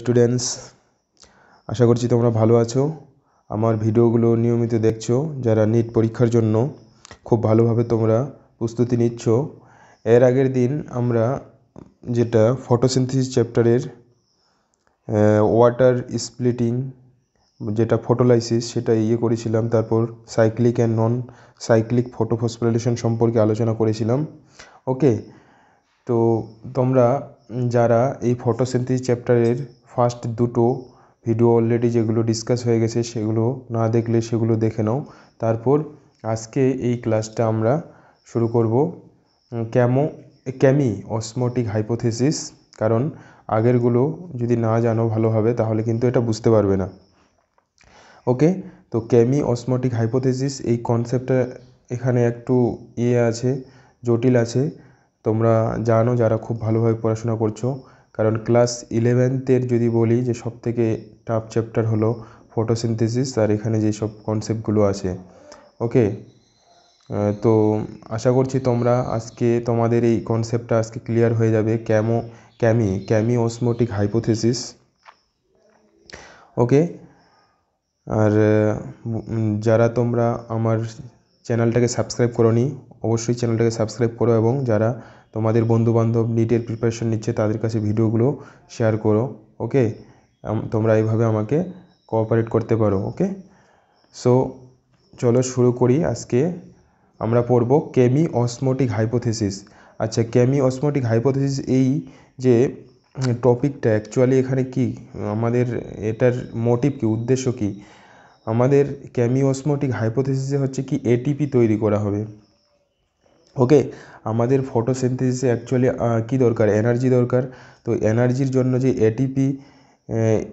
Students আশা করছি তোমরা ভালো আছো আমার ভিডিওগুলো নিয়মিত দেখছো যারা নিট পরীক্ষার জন্য খুব ভালোভাবে তোমরা প্রস্তুতি নিচ্ছ এর আগের দিন আমরা যেটা ফটোসিনথিস চ্যাপ্টারের ওয়াটার স্প্লিটিং যেটা ফটোলাইসিস সেটা ইয়ে করেছিলাম তারপর cyclic and non cyclic photophosphorylation সম্পর্কে আলোচনা করেছিলাম ওকে তো তোমরা যারা এই ফটোসিনথিস চ্যাপ্টারের ফার্স্ট দুটো ভিডিও অলরেডি যেগুলো ডিসকাস হয়ে গেছে সেগুলো না দেখলে সেগুলো দেখে নাও তারপর আজকে এই ক্লাসটা আমরা শুরু করব ক্যামো ক্যামি অসমোটিক হাইপোথেসিস কারণ আগেরগুলো যদি না জানো ভালোভাবে তাহলে কিন্তু এটা বুঝতে পারবে না ওকে তো ক্যামি অসমোটিক হাইপোথেসিস এই কনসেপ্টটা এখানে একটু ইয়ে আছে জটিল আছে তোমরা জানো যারা খুব ভালোভাবে পড়াশোনা করছো কারণ ক্লাস ইলেভেন্থের যদি বলি যে সব থেকে টাফ চ্যাপ্টার হলো ফটোসিনথেসিস আর এখানে সব কনসেপ্টগুলো আছে ওকে তো আশা করছি তোমরা আজকে তোমাদের এই কনসেপ্টটা আজকে ক্লিয়ার হয়ে যাবে chemo chemi chemi osmotic hypothesis okay আর যারা তোমরা আমার চ্যানেলটাকে সাবস্ক্রাইব করো নি অবশ্যই চ্যানেলটাকে সাবস্ক্রাইব করো এবং যারা তোমাদের বন্ধুবান্ধব নিটের প্রিপারেশন নিচ্ছে তাদের কাছে ভিডিওগুলো শেয়ার করো ওকে তোমরা এইভাবে আমাকে কোঅপারেট করতে পারো ওকে সো চলো শুরু করি আজকে আমরা পড়ব কেমি অসমোটিক হাইপোথেসিস আচ্ছা কেমি অসমোটিক হাইপোথেসিস এই যে টপিকটা অ্যাকচুয়ালি এখানে কি আমাদের এটার মোটিভ কি উদ্দেশ্য কি আমাদের ক্যামিওসমোটিক হাইপোথেসিসে হচ্ছে কি এটিপি তৈরি করা হবে ওকে আমাদের ফটোসিনথেসিসে অ্যাকচুয়ালি কী দরকার এনার্জি দরকার তো এনার্জির জন্য যে এটিপি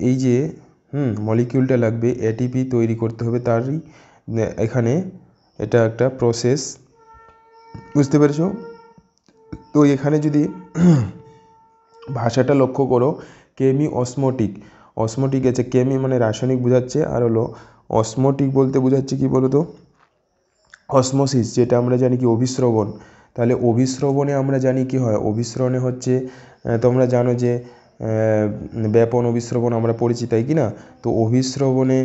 এই যে হুম মলিকিউলটা লাগবে এটিপি তৈরি করতে হবে তারই এখানে এটা একটা প্রসেস বুঝতে পেরেছো তো এখানে যদি ভাষাটা লক্ষ্য করো কেমি অসমোটিক অসমোটিক আছে কেমি মানে রাসায়নিক বোঝাচ্ছে আর হলো অসমোটিক বলতে বোঝাচ্ছে কী বলো তো অসমোসিস যেটা আমরা জানি কি অভিস্রবণ তাহলে অভিস্রবণে আমরা জানি কি হয় অভিস্রবণে হচ্ছে তোমরা জানো যে ব্যাপন অভিস্রবণ আমরা পড়েছি তাই কি না তো অভিস্রবণে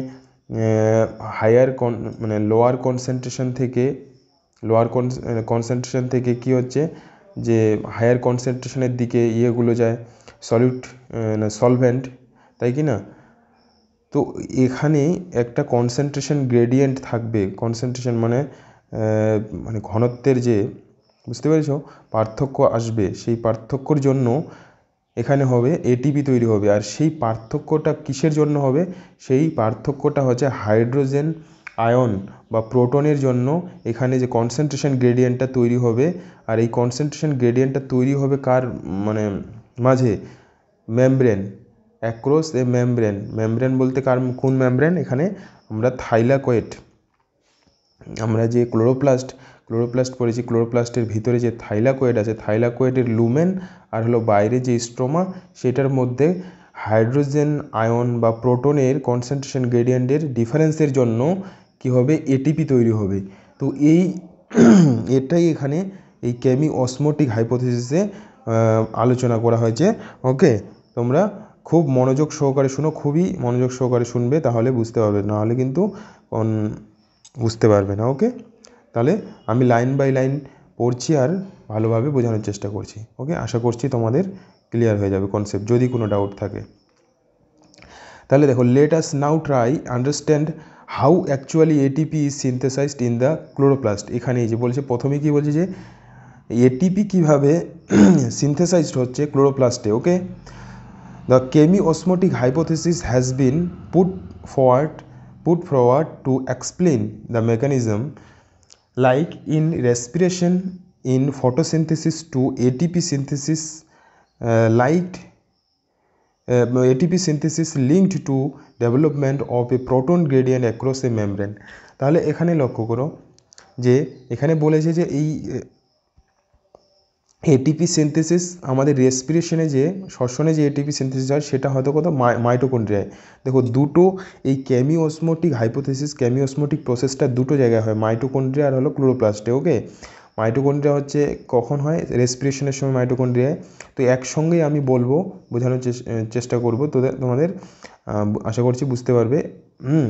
হায়ার কন মানে লোয়ার কনসেন্ট্রেশন থেকে লোয়ার কনসেন্ট্রেশন থেকে কি হচ্ছে যে হায়ার কনসেন্ট্রেশনের দিকে ইয়েগুলো যায় সলিউট সলভেন্ট তাই কি না তো এখানে একটা কনসেন্ট্রেশন গ্রেডিয়েন্ট থাকবে কনসেন্ট্রেশন মানে মানে ঘনত্বের যে বুঝতে পেরেছ পার্থক্য আসবে সেই পার্থক্যর জন্য এখানে হবে এটিপি তৈরি হবে আর সেই পার্থক্যটা কিসের জন্য হবে সেই পার্থক্যটা হচ্ছে হাইড্রোজেন আয়ন বা প্রোটনের জন্য এখানে যে কনসেন্ট্রেশন গ্রেডিয়েন্টটা তৈরি হবে আর এই কনসেন্ট্রেশন গ্রেডিয়েন্টটা তৈরি হবে কার মানে মাঝে membrane across a membrane membrane বলতে কার কোন মেমব্রেন এখানে আমরা থাইলাকোয়েট আমরা যে ক্লোরোপ্লাস্ট ক্লোরোপ্লাস্ট পড়েছি ক্লোরোপ্লাস্টের ভিতরে যে থাইলাকয়েড আছে থাইলাকোয়েডের লুমেন আর হলো বাইরে যে স্ট্রোমা সেটার মধ্যে হাইড্রোজেন আয়ন বা প্রোটনের কনসেন্ট্রেশন গ্রেডিয়েন্টের ডিফারেন্সের জন্য কি হবে এটিপি তৈরি হবে তো এই এটাই এখানে এই ক্যামি অসমোটিক হাইপোথিসিসে আলোচনা করা হয়েছে ওকে তোমরা খুব মনোযোগ সহকারে শুনো খুবই মনোযোগ সহকারে শুনবে তাহলে বুঝতে পারবে নাহলে কিন্তু বুঝতে পারবে না ওকে তাহলে আমি লাইন বাই লাইন পড়ছি আর ভালোভাবে বোঝানোর চেষ্টা করছি ওকে আশা করছি তোমাদের ক্লিয়ার হয়ে যাবে কনসেপ্ট যদি কোনো ডাউট থাকে তাহলে দেখো let us now try understand how actually ATP is synthesized in the chloroplast এখানেই যে বলছে প্রথমে কি বলছে যে এটিপি কিভাবে সিনথেসাইজড হচ্ছে ক্লোরোপ্লাস্টে okay the chemi osmotic hypothesis has been put forward put forward to explain the mechanism like in respiration in photosynthesis to ATP synthesis uh, light uh, ATP synthesis linked to development of a proton gradient across a membrane তাহলে এখানে লক্ষ্য করো যে এখানে বলেছে যে এই ATP synthesis আমাদের রেসপিরেশনে যে শ্বসনে যে এটিপি সিন্থেসিস হয় সেটা হয়তো কোথাও মাইটোকন্ড্রিয়ায় দেখো দুটো এই ক্যামিওসমোটিক হাইপোথেসিস ক্যামিওসমোটিক প্রসেসটা দুটো জায়গায় হয় মাইটোকন্ড্রিয়া আর হলো ক্লোরোপ্লাস্টে ওকে মাইটোকন্ড্রিয়া হচ্ছে কখন হয় রেসপিরেশনের সময় মাইটোকন্ড্রিয়ায় তো একসঙ্গেই আমি বলবো বোঝানোর চেষ্টা করব তোদের তোমাদের আশা করছি বুঝতে পারবে হুম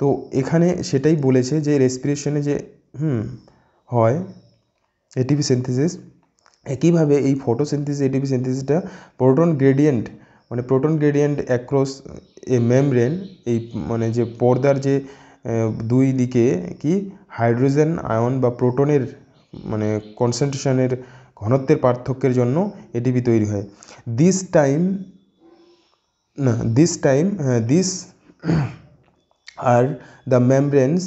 তো এখানে সেটাই বলেছে যে রেসপিরেশনে যে হুম হয় এটিপি সিনথেসিস একইভাবে এই ফটোসিনথেসিস এটিপি সিনথেসিসটা প্রোটন গ্রেডিয়েন্ট মানে proton gradient across a membrane এই মানে যে পর্দার যে দুই দিকে কি হাইড্রোজেন আয়ন বা প্রোটনের মানে কনসেন্ট্রেশনের ঘনত্বের পার্থক্যের জন্য এটিপি তৈরি হয় দিস টাইম না this time this are the membranes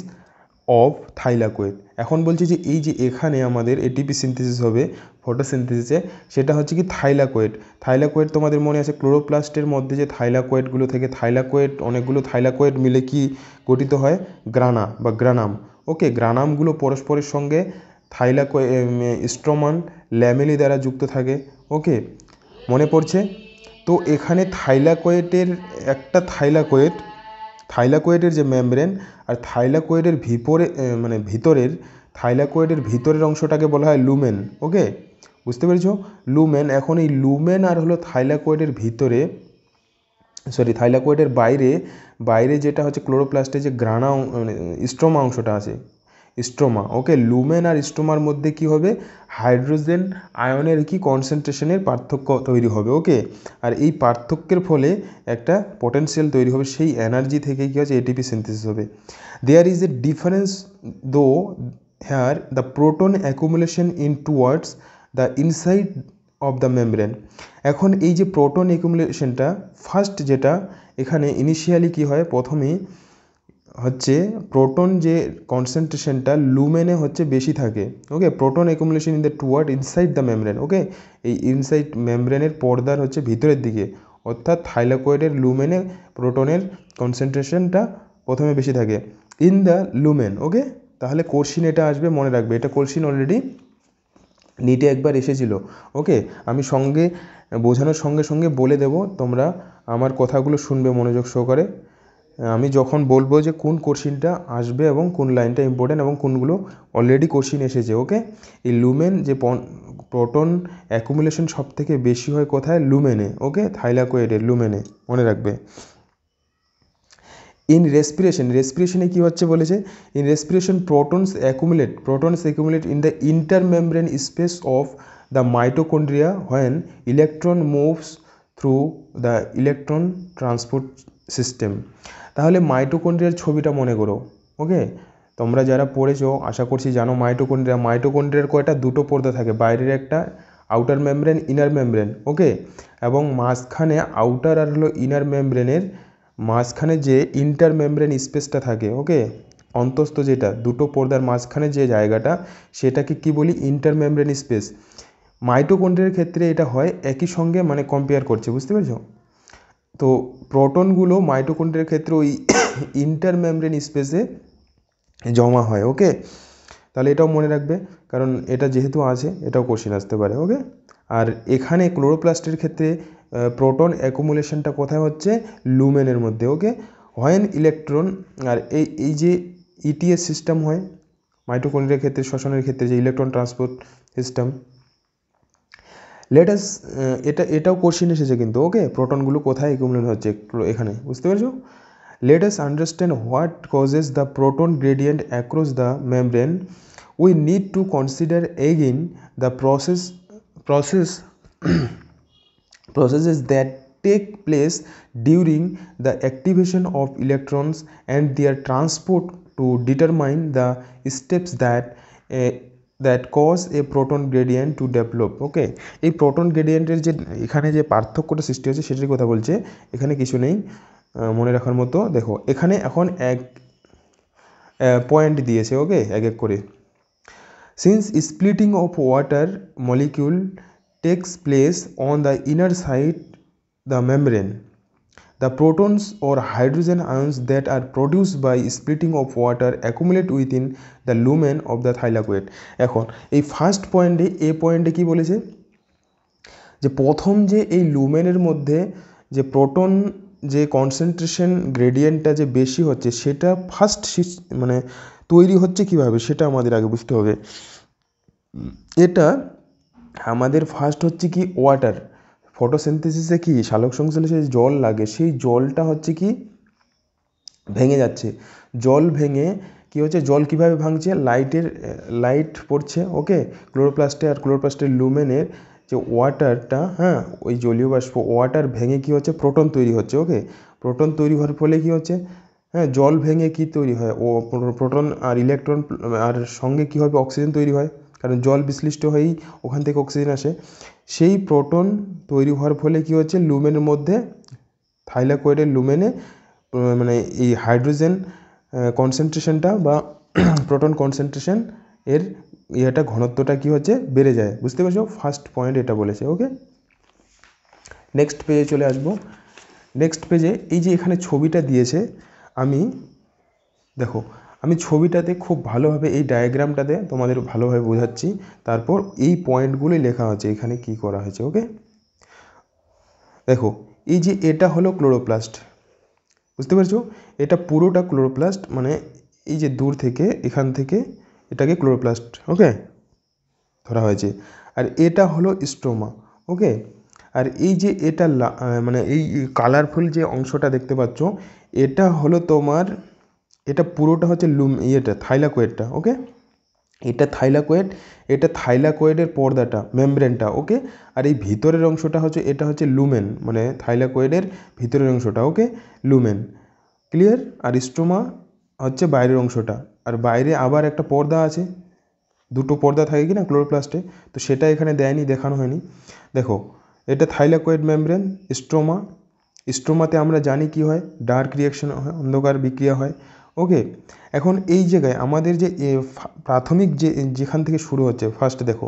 of thylakoid এখন বলছি যে এই যে এখানে আমাদের এটিপি সিনথেসিস হবে ফটোসিনথেসিসে সেটা হচ্ছে কি থাইলাকোয়েট থাইলাকোয়েট তোমাদের মনে আছে ক্লোরোপ্লাস্টের মধ্যে যে থাইলাকোয়েটগুলো থেকে থাইলাকোয়েড অনেকগুলো থাইলাকোয়েট মিলে কি গঠিত হয় গ্রানা বা গ্রানাম ওকে গ্রানামগুলো পরস্পরের সঙ্গে থাইলাকো স্ট্রোমান ল্যামেলি দ্বারা যুক্ত থাকে ওকে মনে পড়ছে তো এখানে থাইলাকোয়েটের একটা থাইলাকোয়েট থাইলাকোয়েডের যে মেমব্রেন আর থাইলাকোয়েডের ভিপরে মানে ভিতরের থাইলাকোয়েডের ভিতরের অংশটাকে বলা হয় লুমেন ওকে বুঝতে পেরেছ লুমেন এখন এই লুমেন আর হলো থাইলাকোয়েডের ভিতরে সরি থাইলাকোয়েডের বাইরে বাইরে যেটা হচ্ছে ক্লোরোপ্লাস্টের যে গ্রানা মানে স্ট্রোমা অংশটা আছে স্ট্রোমা ওকে লুমেন আর স্ট্রোমার মধ্যে কি হবে হাইড্রোজেন আয়নের কি কনসেন্ট্রেশনের পার্থক্য তৈরি হবে ওকে আর এই পার্থক্যের ফলে একটা পটেনশিয়াল তৈরি হবে সেই এনার্জি থেকে কী হচ্ছে এটিপি সিনথেসিস হবে there is a difference though here the proton accumulation in towards the inside of the membrane এখন এই যে প্রোটন অ্যাকুমুলেশনটা ফার্স্ট যেটা এখানে ইনিশিয়ালি কি হয় প্রথমেই হচ্ছে প্রোটন যে কনসেনট্রেশনটা লুমেনে হচ্ছে বেশি থাকে okay proton accumulation in the toward inside the membrane okay এই ইনসাইড মেমব্রেনের পর্দার হচ্ছে ভিতরের দিকে অর্থাৎ থাইলাকয়েডের লুমেনে প্রোটনের কনসেন্ট্রেশনটা প্রথমে বেশি থাকে ইন দ্য লুমেন ওকে তাহলে কোশ্চিন এটা আসবে মনে রাখবে এটা কোশ্চিন অলরেডি নিটে একবার এসেছিল ওকে আমি সঙ্গে বোঝানোর সঙ্গে সঙ্গে বলে দেব তোমরা আমার কথাগুলো শুনবে মনোযোগ সহকারে আমি যখন বলবো যে কোন কোশ্চিনটা আসবে এবং কোন লাইনটা ইম্পর্টেন্ট এবং কোনগুলো অলরেডি কোশ্চিন এসেছে ওকে এই লুমেন যে প্রোটন অ্যাকুমুলেশন সব থেকে বেশি হয় কোথায় লুমেনে ওকে থাইলাকোয়েডের লুমেনে মনে রাখবে ইন রেসপিরেশন রেসপিরেশনে কী হচ্ছে বলেছে in respiration protons accumulate protons accumulate in the membrane space of the mitochondria when electron moves through the electron transport system তাহলে মাইটোকন্ড্রিয়ার ছবিটা মনে করো ওকে তোমরা যারা পড়েছো আশা করছি জানো মাইটোকন্ড্রিয়া মাইটোকন্ড্রিয়ার কয়টা দুটো পর্দা থাকে বাইরের একটা outer membrane inner membrane okay এবং মাঝখানে আউটার আর হলো ইনার মেমব্রেনের মাঝখানে যে ইন্টার মেমব্রেন স্পেসটা থাকে ওকে অন্তস্থ যেটা দুটো পর্দার মাঝখানে যে জায়গাটা সেটাকে কি বলি ইন্টার মেমব্রেন স্পেস মাইটোকন্ড্রিয়ার ক্ষেত্রে এটা হয় একই সঙ্গে মানে কম্পেয়ার করছে বুঝতে পেরেছো তো প্রোটনগুলো মাইটোকন্ড্রিয়ার ক্ষেত্রে ওই ইন্টার মেমব্রেন স্পেসে জমা হয় ওকে তাহলে এটাও মনে রাখবে কারণ এটা যেহেতু আছে এটাও কোশ্চেন আসতে পারে ওকে আর এখানে ক্লোরোপ্লাস্টের ক্ষেত্রে প্রোটন অ্যাকুমুলেশনটা কোথায় হচ্ছে লুমেনের মধ্যে ওকে হয়েন ইলেকট্রন আর এই এই যে ইটিএস e সিস্টেম হয় মাইটোকন্ড্রিয়ার ক্ষেত্রে শ্বসনের ক্ষেত্রে যে ইলেকট্রন ট্রান্সপোর্ট সিস্টেম লেট এটা এটাও কোশ্চেন এসেছে কিন্তু ওকে প্রোটনগুলো কোথায় একুমুলেট হচ্ছে এখানে বুঝতে পেরেছো let understand what causes the proton gradient across the membrane we need to consider again the process process processes that take place during the activation of electrons and their transport to determine the steps that that cause a proton gradient to develop okay এই proton গ্রেডিয়েন্টের যে এখানে যে পার্থক্যটা সৃষ্টি হচ্ছে সেটির কথা বলছে এখানে কিছু নেই মনে রাখার মতো দেখো এখানে এখন এক পয়েন্ট দিয়েছে ওকে এক এক করে since splitting of water molecule takes place on the inner side the membrane The protons or hydrogen ions that are produced by splitting of water accumulate within the lumen of the thylakoid এখন এই first পয়েন্টে এ পয়েন্টে কি বলেছে যে প্রথম যে এই লুমেনের মধ্যে যে প্রোটন যে কনসেন্ট্রেশন গ্রেডিয়েন্টটা যে বেশি হচ্ছে সেটা ফার্স্ট মানে তৈরি হচ্ছে কিভাবে সেটা আমাদের আগে বুঝতে হবে এটা আমাদের ফার্স্ট হচ্ছে কি ওয়াটার ফটোসিনথেসিসে কি সালোক সংশ্লেষে জল লাগে সেই জলটা হচ্ছে কি ভেঙে যাচ্ছে জল ভেঙে কী হচ্ছে জল কীভাবে ভাঙছে লাইটের লাইট পড়ছে ওকে ক্লোরোপ্লাস্টে আর ক্লোরোপ্লাস্টের লুমেনের যে ওয়াটারটা হ্যাঁ ওই জলীয় বাষ্প ওয়াটার ভেঙে কী হচ্ছে প্রোটন তৈরি হচ্ছে ওকে প্রোটন তৈরি হওয়ার ফলে কী হচ্ছে হ্যাঁ জল ভেঙে কি তৈরি হয় ও প্রোটন আর ইলেকট্রন আর সঙ্গে কি হবে অক্সিজেন তৈরি হয় কারণ জল বিশ্লিষ্ট হয়েই ওখান থেকে অক্সিজেন আসে সেই প্রোটন তৈরি হওয়ার ফলে কী হচ্ছে লুমেনের মধ্যে থাইলাকয়েডের লুমেনে মানে এই হাইড্রোজেন কনসেন্ট্রেশনটা বা প্রোটন কনসেন্ট্রেশন এর ইয়েটা ঘনত্বটা কি হচ্ছে বেড়ে যায় বুঝতে পারছো ফার্স্ট পয়েন্ট এটা বলেছে ওকে নেক্সট পেজে চলে আসবো নেক্সট পেজে এই যে এখানে ছবিটা দিয়েছে আমি দেখো আমি ছবিটাতে খুব ভালোভাবে এই ডায়াগ্রামটাতে তোমাদের ভালোভাবে বোঝাচ্ছি তারপর এই পয়েন্টগুলোই লেখা আছে এখানে কি করা হয়েছে ওকে দেখো এই যে এটা হলো ক্লোরোপ্লাস্ট বুঝতে পারছো এটা পুরোটা ক্লোরোপ্লাস্ট মানে এই যে দূর থেকে এখান থেকে এটাকে ক্লোরোপ্লাস্ট ওকে ধরা হয়েছে আর এটা হলো স্টোমা ওকে আর এই যে এটা মানে এই কালারফুল যে অংশটা দেখতে পাচ্ছ এটা হলো তোমার এটা পুরোটা হচ্ছে লুম ইয়েটা থাইলাকয়েডটা ওকে এটা থাইলাকয়েড এটা থাইলাকোয়েডের পর্দাটা মেমব্রেনটা ওকে আর এই ভিতরের অংশটা হচ্ছে এটা হচ্ছে লুমেন মানে থাইলাকোয়েডের ভিতরের অংশটা ওকে লুমেন ক্লিয়ার আর স্টোমা হচ্ছে বাইরের অংশটা আর বাইরে আবার একটা পর্দা আছে দুটো পর্দা থাকে কি না ক্লোরোপ্লাস্টে তো সেটা এখানে দেয়নি দেখানো হয়নি দেখো এটা থাইলাকয়েড মেমব্রেন স্টোমা স্টোমাতে আমরা জানি কি হয় ডার্ক রিয়াকশন হয় অন্ধকার বিক্রিয়া হয় ওকে এখন এই জায়গায় আমাদের যে প্রাথমিক যে যেখান থেকে শুরু হচ্ছে ফার্স্ট দেখো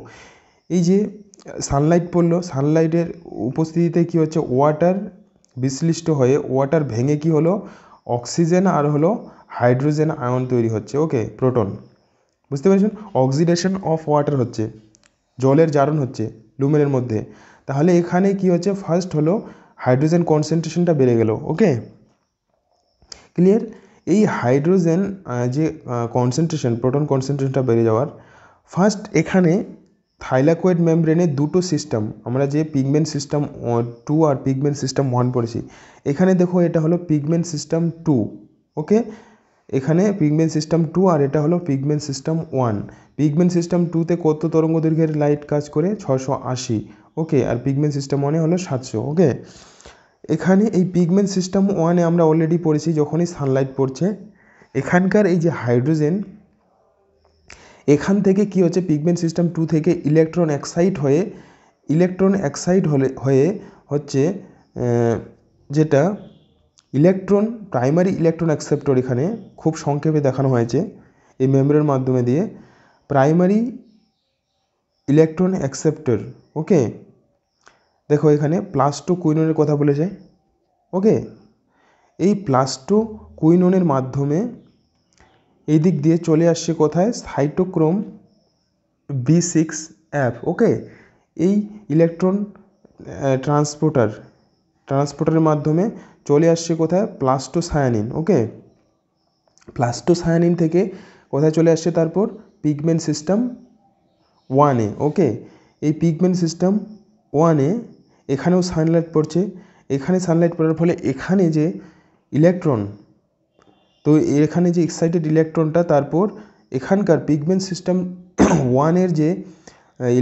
এই যে সানলাইট পড়লো সানলাইটের উপস্থিতিতে কী হচ্ছে ওয়াটার বিশ্লিষ্ট হয়ে ওয়াটার ভেঙে কি হলো অক্সিজেন আর হলো হাইড্রোজেন আয়ন তৈরি হচ্ছে ওকে প্রোটন বুঝতে পেরেছেন অক্সিডেশন অফ ওয়াটার হচ্ছে জলের জারণ হচ্ছে লুমেনের মধ্যে তাহলে এখানে কি হচ্ছে ফার্স্ট হলো হাইড্রোজেন কনসেন্ট্রেশনটা বেড়ে গেল ওকে ক্লিয়ার এই হাইড্রোজেন যে কনসেন্ট্রেশন প্রোটন কনসেন্ট্রেশনটা বেড়ে যাওয়ার ফার্স্ট এখানে থাইলাকোয়েড মেমব্রেনে দুটো সিস্টেম আমরা যে পিগমেন্ট সিস্টেম টু আর পিগমেন্ট সিস্টেম ওয়ান পড়েছি এখানে দেখো এটা হলো পিগমেন্ট সিস্টেম টু ওকে এখানে পিগমেন্ট সিস্টেম টু আর এটা হলো pigment system one pigment system টুতে কত তরঙ্গ দৈর্ঘ্যের লাইট কাজ করে ছশো আশি ওকে আর পিগমেন্ট সিস্টেম ওয়ানে হলো সাতশো ওকে এখানে এই পিগমেন্ট সিস্টেম ওয়ানে আমরা অলরেডি পড়েছি যখনই সানলাইট পড়ছে এখানকার এই যে হাইড্রোজেন এখান থেকে কি হচ্ছে পিগমেন্ট সিস্টেম টু থেকে ইলেকট্রন এক্সাইট হয়ে ইলেকট্রন এক্সাইট হলে হয়ে হচ্ছে যেটা ইলেকট্রন প্রাইমারি ইলেকট্রন অ্যাকসেপ্টর এখানে খুব সংক্ষেপে দেখানো হয়েছে এই মেমব্রেন মাধ্যমে দিয়ে প্রাইমারি ইলেকট্রন অ্যাকসেপ্টর ওকে দেখো এখানে কুইনোনের কথা বলেছে ওকে এই কুইনোনের মাধ্যমে এই দিক দিয়ে চলে আসছে কোথায় cytochrome B six f okay এই ইলেকট্রন ট্রান্সপোর্টার ট্রান্সপোর্টারের মাধ্যমে চলে আসছে কোথায় সায়ানিন ওকে সায়ানিন থেকে কোথায় চলে আসছে তারপর পিগমেন্ট সিস্টেম ওয়ানে ওকে এই পিগমেন্ট সিস্টেম ওয়ানে এখানেও সানলাইট পড়ছে এখানে সানলাইট পড়ার ফলে এখানে যে ইলেকট্রন তো এখানে যে এক্সাইটেড ইলেকট্রনটা তারপর এখানকার পিগমেন্ট সিস্টেম ওয়ানের যে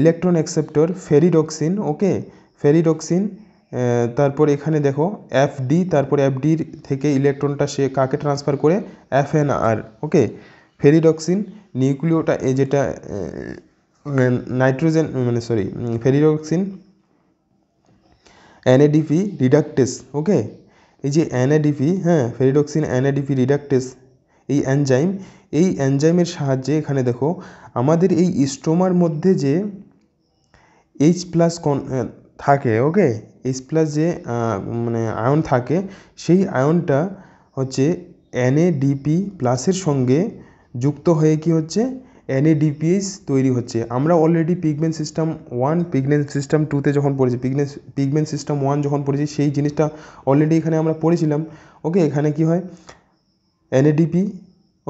electron acceptor ferredoxin okay ferredoxin তারপর এখানে দেখো এফডি তারপর এফডির থেকে ইলেকট্রনটা সে কাকে ট্রান্সফার করে এফ আর ওকে ফেরিডক্সিন নিউক্লিওটা এ যেটা নাইট্রোজেন মানে সরি ফেরিডক্সিন অ্যানএডিপি রিডাকটেস ওকে এই যে অ্যানএডিপি হ্যাঁ ফেরিডক্সিন অ্যানএডিপি রিডাকটেস এই অ্যানজাইম এই অ্যানজাইমের সাহায্যে এখানে দেখো আমাদের এই স্টোমার মধ্যে যে এইচ প্লাস কন থাকে ওকে এইচ প্লাস যে মানে আয়ন থাকে সেই আয়নটা হচ্ছে এনএডিপি প্লাসের সঙ্গে যুক্ত হয়ে কি হচ্ছে এনএডিপিএস তৈরি হচ্ছে আমরা already pigment system one pigment system টুতে যখন পড়েছি পিগনেস পিগমেন্ট সিস্টেম ওয়ান যখন পড়েছি সেই জিনিসটা অলরেডি এখানে আমরা পড়েছিলাম ওকে এখানে কি হয় এনএডিপি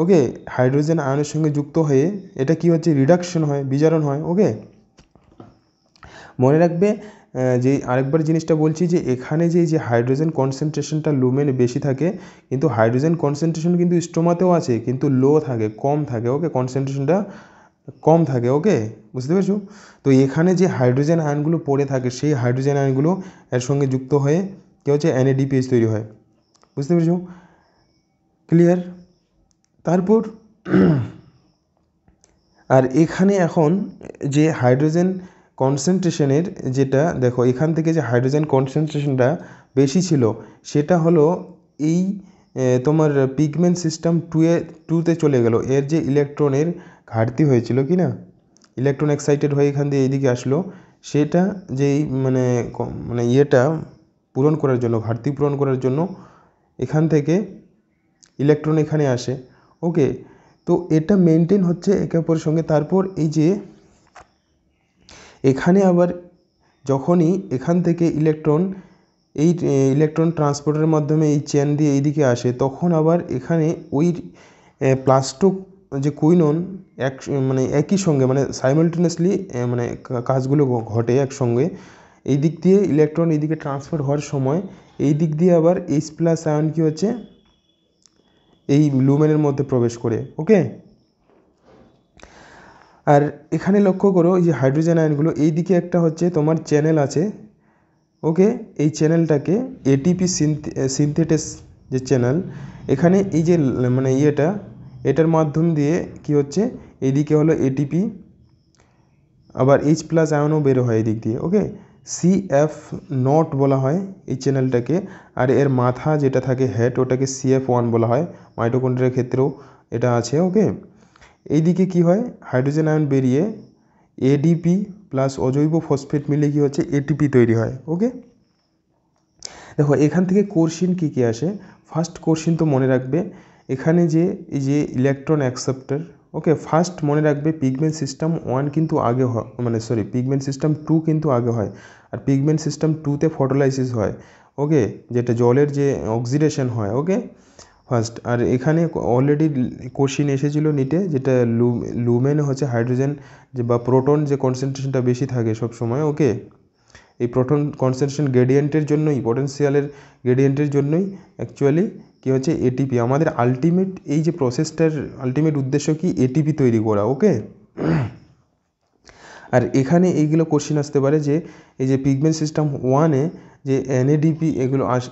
ওকে হাইড্রোজেন আয়নের সঙ্গে যুক্ত হয়ে এটা কি হচ্ছে রিডাকশন হয় বিজারণ হয় ওকে মনে রাখবে যে আরেকবার জিনিসটা বলছি যে এখানে যে যে হাইড্রোজেন কনসেন্ট্রেশনটা লুমেন বেশি থাকে কিন্তু হাইড্রোজেন কনসেন্ট্রেশন কিন্তু স্টোমাতেও আছে কিন্তু লো থাকে কম থাকে ওকে কনসেন্ট্রেশনটা কম থাকে ওকে বুঝতে পেরেছো তো এখানে যে হাইড্রোজেন আয়নগুলো পড়ে থাকে সেই হাইড্রোজেন আয়নগুলো এর সঙ্গে যুক্ত হয়ে কী হচ্ছে এনএডিপিএস তৈরি হয় বুঝতে পেরেছো ক্লিয়ার তারপর আর এখানে এখন যে হাইড্রোজেন কনসেনট্রেশনের যেটা দেখো এখান থেকে যে হাইড্রোজেন কনসেনট্রেশনটা বেশি ছিল সেটা হলো এই তোমার পিগমেন্ট সিস্টেম টুয়ে টুতে চলে গেল এর যে ইলেকট্রনের ঘাটতি হয়েছিল কি না ইলেকট্রন এক্সাইটেড হয়ে এখান দিয়ে এইদিকে আসলো সেটা যেই মানে মানে ইয়েটা পূরণ করার জন্য ঘাটতি পূরণ করার জন্য এখান থেকে ইলেকট্রন এখানে আসে ওকে তো এটা মেনটেন হচ্ছে একে অপরের সঙ্গে তারপর এই যে এখানে আবার যখনই এখান থেকে ইলেকট্রন এই ইলেকট্রন ট্রান্সপোর্টের মাধ্যমে এই চেন দিয়ে এইদিকে আসে তখন আবার এখানে ওই প্লাস্টো যে কুইনন এক মানে একই সঙ্গে মানে সাইমেলটেনিয়াসলি মানে কাজগুলো ঘটে একসঙ্গে এই দিক দিয়ে ইলেকট্রন এইদিকে ট্রান্সফার হওয়ার সময় এই দিক দিয়ে আবার এইচ প্লাস আয়ন কী হচ্ছে এই লুমেনের মধ্যে প্রবেশ করে ওকে আর এখানে লক্ষ্য করো এই যে হাইড্রোজেন আয়নগুলো এই দিকে একটা হচ্ছে তোমার চ্যানেল আছে ওকে এই চ্যানেলটাকে এটিপি সিনথেটিস যে চ্যানেল এখানে এই যে মানে ইয়েটা এটার মাধ্যম দিয়ে কি হচ্ছে এদিকে হলো এটিপি আবার এইচ প্লাস আয়নও বেরো হয় এদিক দিয়ে ওকে সি এফ নট বলা হয় এই চ্যানেলটাকে আর এর মাথা যেটা থাকে হেড ওটাকে সি এফ ওয়ান বলা হয় মাইটোকন্ড্রিয়ার ক্ষেত্রেও এটা আছে ওকে এইদিকে কী হয় হাইড্রোজেন আয়ন বেরিয়ে এডিপি প্লাস অজৈব ফসফেট মিলে কী হচ্ছে এটিপি তৈরি হয় ওকে দেখো এখান থেকে কোর্সিন কী কী আসে ফার্স্ট কোর্সিন তো মনে রাখবে এখানে যে এই যে ইলেকট্রন অ্যাকসেপ্টার ওকে ফার্স্ট মনে রাখবে পিগমেন্ট সিস্টেম ওয়ান কিন্তু আগে হয় মানে সরি পিগমেন্ট সিস্টেম টু কিন্তু আগে হয় আর পিগমেন্ট সিস্টেম টুতে ফটোলাইসিস হয় ওকে যেটা জলের যে অক্সিডেশন হয় ওকে ফার্স্ট আর এখানে অলরেডি কোশিন এসেছিলো নিটে যেটা লু লুমেন হচ্ছে হাইড্রোজেন যে বা প্রোটন যে কনসেনট্রেশনটা বেশি থাকে সব সময় ওকে এই প্রোটন কনসেনট্রেশন গ্রেডিয়েন্টের জন্যই পটেন্সিয়ালের গ্রেডিয়েন্টের জন্যই অ্যাকচুয়ালি কী হচ্ছে এটিপি আমাদের আলটিমেট এই যে প্রসেসটার আলটিমেট উদ্দেশ্য কি এটিপি তৈরি করা ওকে আর এখানে এইগুলো কোশ্চিন আসতে পারে যে এই যে পিগমেন্ট সিস্টেম ওয়ানে যে এনএডিপি এগুলো আস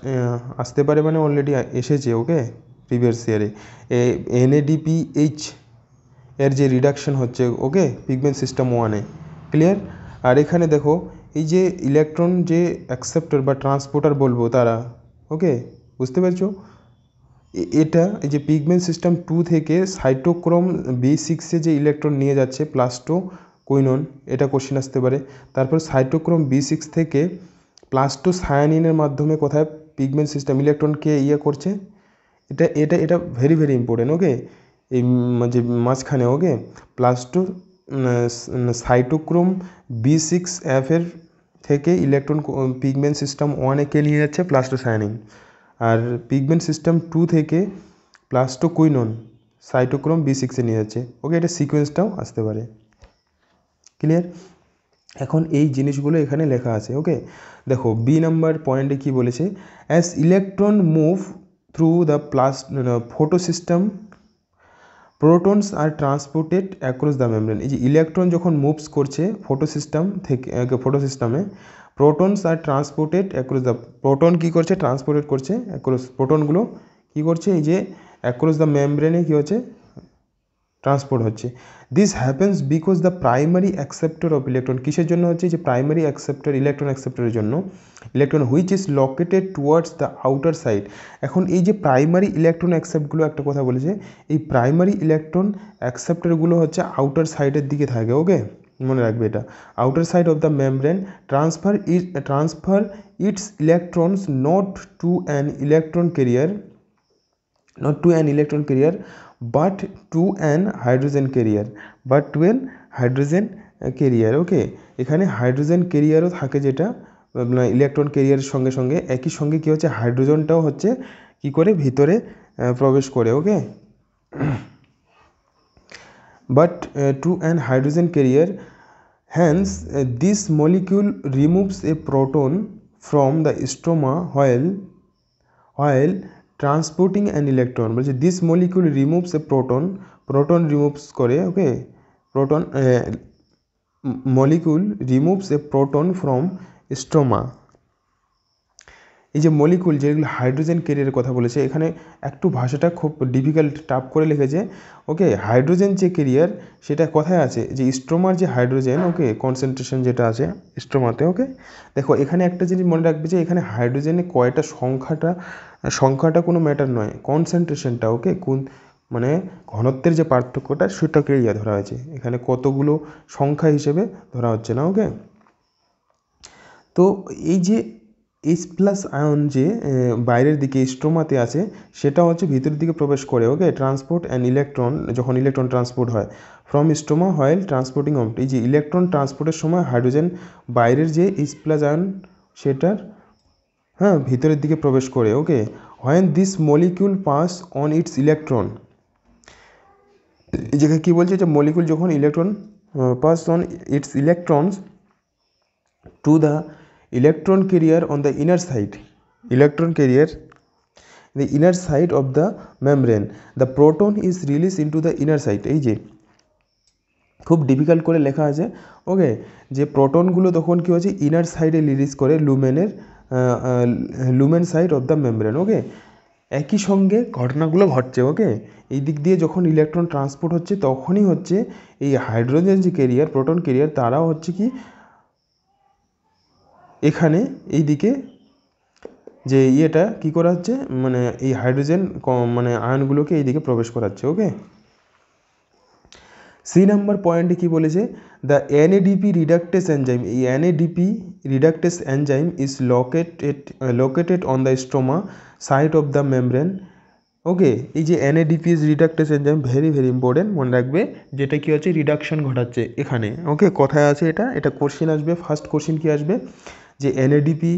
আসতে পারে মানে অলরেডি এসেছে ওকে প্রিভিয়াস ইয়ারে এনএডিপিএইচ এর যে রিডাকশন হচ্ছে ওকে পিগমেন্ট সিস্টেম ওয়ানে ক্লিয়ার আর এখানে দেখো এই যে ইলেকট্রন যে অ্যাকসেপ্টর বা ট্রান্সপোর্টার বলবো তারা ওকে বুঝতে পারছো এটা এই যে পিগমেন্ট সিস্টেম টু থেকে সাইটোক্রোম বি সিক্সে যে ইলেকট্রন নিয়ে যাচ্ছে প্লাস্টো কুইনন এটা কোশ্চেন আসতে পারে তারপর সাইটোক্রোম বি সিক্স থেকে প্লাস টু সায়ানিনের মাধ্যমে কোথায় পিগমেন্ট সিস্টেম ইলেকট্রনকে ইয়ে করছে এটা এটা এটা ভেরি ভেরি ইম্পর্টেন্ট ওকে এই যে মাঝখানে okay plus two cytochrome B six এফের থেকে ইলেকট্রন পিগমেন্ট সিস্টেম ওয়ানে কে নিয়ে যাচ্ছে প্লাস্টো সায়ানিন আর পিগমেন্ট সিস্টেম টু থেকে প্লাস্টো কুইনন সাইটোক্রোম বি সিক্সে নিয়ে যাচ্ছে ওকে এটা সিকোয়েন্সটাও আসতে পারে ক্লিয়ার এখন এই জিনিসগুলো এখানে লেখা আছে ওকে দেখো বি নাম্বার পয়েন্টে কি বলেছে as electron move through the plus photo system protons are transported across the membrane এই যে ইলেকট্রন যখন মুভস করছে ফোটো সিস্টেম থেকে ফোটো সিস্টেমে protons are transported across the proton কী করছে ট্রান্সপোর্টেড করছে অ্যাক্রস প্রোটনগুলো কী করছে এই যে অ্যাক্রস দ্য মেমব্রেনে কী হচ্ছে ট্রান্সপোর্ট হচ্ছে this happens because the primary acceptor of electron কিসের জন্য হচ্ছে যে প্রাইমারি অ্যাকসেপ্টর ইলেকট্রন অ্যাকসেপ্টরের জন্য electron which is located towards the outer side এখন এই যে প্রাইমারি ইলেকট্রন অ্যাকসেপ্টগুলো একটা কথা বলেছে এই প্রাইমারি ইলেকট্রন অ্যাকসেপ্টরগুলো হচ্ছে আউটার সাইডের দিকে থাকে ওকে মনে রাখবে এটা outer side of the membrane transfer it transfer its electrons not to an electron carrier not to an electron carrier but to an hydrogen carrier but to an hydrogen carrier uh, okay এখানে hydrogen কেরিয়ারও থাকে যেটা electron মানে কেরিয়ারের সঙ্গে সঙ্গে একই সঙ্গে কী হচ্ছে হাইড্রোজেনটাও হচ্ছে কি করে ভিতরে প্রবেশ করে okay but to an hydrogen carrier hence this molecule removes a proton from the stoma while while transporting an electron বলছে this molecule removes a proton proton removes করে okay proton molecule removes a proton from stoma এই যে molecule যেগুলো hydrogen কেরিয়ারের কথা বলেছে এখানে একটু ভাষাটা খুব ডিফিকাল্ট টাফ করে লিখেছে ওকে হাইড্রোজেন যে কেরিয়ার সেটা কথায় আছে যে স্ট্রোমার যে হাইড্রোজেন ওকে কনসেন্ট্রেশন যেটা আছে স্ট্রোমাতে ওকে দেখো এখানে একটা জিনিস মনে রাখবে যে এখানে হাইড্রোজেনে কয়টা সংখ্যাটা সংখ্যাটা কোনো ম্যাটার নয় কনসেন্ট্রেশনটা ওকে কোন মানে ঘনত্বের যে পার্থক্যটা সেটাকে ইয়ে ধরা হয়েছে এখানে কতগুলো সংখ্যা হিসেবে ধরা হচ্ছে না ওকে তো এই যে এইচ প্লাস আয়ন যে বাইরের দিকে স্ট্রোমাতে আছে সেটা হচ্ছে ভিতরের দিকে প্রবেশ করে ওকে ট্রান্সপোর্ট অ্যান্ড ইলেকট্রন যখন ইলেকট্রন ট্রান্সপোর্ট হয় from stroma while transporting of এই যে ইলেকট্রন ট্রান্সপোর্টের সময় হাইড্রোজেন বাইরের যে এইচ প্লাস আয়ন সেটার হ্যাঁ ভিতরের দিকে প্রবেশ করে okay when this molecule pass on its electron এই জায়গায় কী বলছে যে মলিকিউল যখন electron pass on its electrons to the electron carrier on the inner side electron carrier the inner side of the membrane the proton is released into the inner side এই যে খুব difficult করে লেখা আছে ওকে যে প্রোটনগুলো তখন কী হচ্ছে ইনার সাইডে রিলিজ করে লুমেনের lumen side of the membrane okay একই সঙ্গে ঘটনাগুলো ঘটছে ওকে এই দিক দিয়ে যখন ইলেকট্রন ট্রান্সপোর্ট হচ্ছে তখনই হচ্ছে এই হাইড্রোজেন যে কেরিয়ার প্রোটন কেরিয়ার তারাও হচ্ছে কি এখানে এইদিকে যে ইয়েটা কী করা হচ্ছে মানে এই হাইড্রোজেন মানে আয়নগুলোকে এইদিকে প্রবেশ করাচ্ছে ওকে সি নাম্বার পয়েন্টে কী বলেছে দ্য এনএডিপি রিডাক্টেস এনজাইম এই NADP reductase enzyme is located located on the stoma side of the membrane okay এই যে NADP is reductase enzyme very very important মনে রাখবে যেটা কী হচ্ছে রিডাকশন ঘটাচ্ছে এখানে ওকে কথায় আছে এটা এটা কোশ্চিন আসবে ফার্স্ট কোশ্চিন কী আসবে যে এনএডিপি